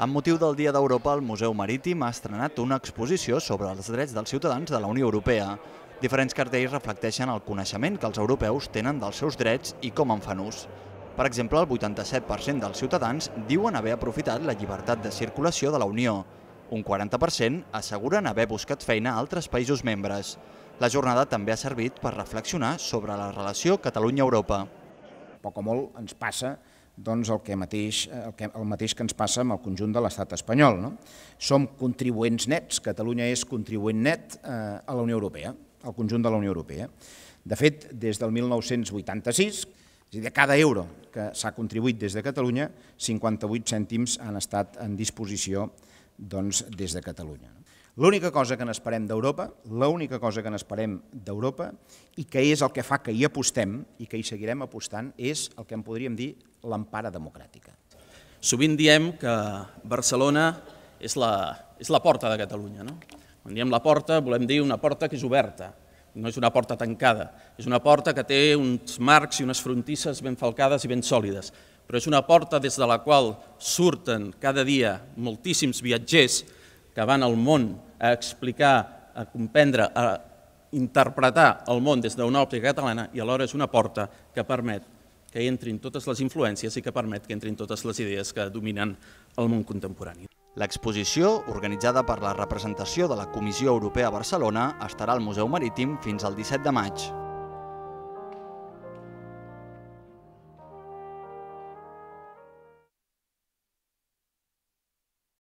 Amb motiu del Dia d'Europa, el Museu Marítim ha estrenat una exposició sobre els drets dels ciutadans de la Unió Europea. Diferents cartells reflecteixen el coneixement que els europeus tenen dels seus drets i com en fan ús. Per exemple, el 87% dels ciutadans diuen haver aprofitat la llibertat de circulació de la Unió. Un 40% asseguren haver buscat feina a altres països membres. La jornada també ha servit per reflexionar sobre la relació Catalunya-Europa. Poc o molt ens passa doncs el, que mateix, eh, el, que, el mateix que ens passa amb el conjunt de l'estat espanyol. No? Som contribuents nets, Catalunya és contribuent net eh, a la Unió Europea, al conjunt de la Unió Europea. De fet, des del 1986, és a dir, de cada euro que s'ha contribuït des de Catalunya, 58 cèntims han estat en disposició doncs, des de Catalunya. No? L'única cosa que n'esperem d'Europa, l'única cosa que n'esperem d'Europa i que és el que fa que hi apostem i que hi seguirem apostant és el que en podríem dir l'empara democràtica. Sovint diem que Barcelona és la, és la porta de Catalunya. No? Quan diem la porta volem dir una porta que és oberta, no és una porta tancada, és una porta que té uns marcs i unes frontisses ben falcades i ben sòlides, però és una porta des de la qual surten cada dia moltíssims viatgers que van al món a explicar, a comprendre, a interpretar el món des d'una òptica catalana i alhora és una porta que permet que entrin totes les influències i que permet que entrin totes les idees que dominen el món contemporani. L'exposició, organitzada per la representació de la Comissió Europea a Barcelona, estarà al Museu Marítim fins al 17 de maig.